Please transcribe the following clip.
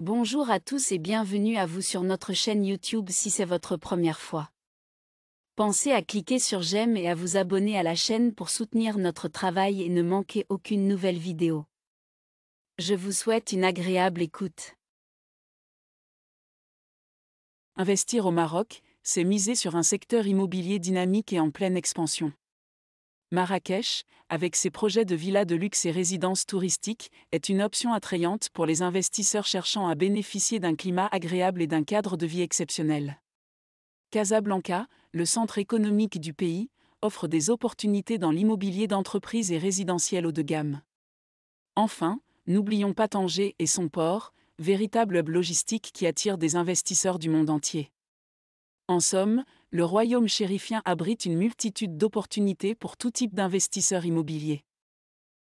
Bonjour à tous et bienvenue à vous sur notre chaîne YouTube si c'est votre première fois. Pensez à cliquer sur j'aime et à vous abonner à la chaîne pour soutenir notre travail et ne manquer aucune nouvelle vidéo. Je vous souhaite une agréable écoute. Investir au Maroc, c'est miser sur un secteur immobilier dynamique et en pleine expansion. Marrakech, avec ses projets de villas de luxe et résidences touristiques, est une option attrayante pour les investisseurs cherchant à bénéficier d'un climat agréable et d'un cadre de vie exceptionnel. Casablanca, le centre économique du pays, offre des opportunités dans l'immobilier d'entreprise et résidentiel haut de gamme. Enfin, n'oublions pas Tanger et son port, véritable hub logistique qui attire des investisseurs du monde entier. En somme, le royaume chérifien abrite une multitude d'opportunités pour tout type d'investisseurs immobiliers.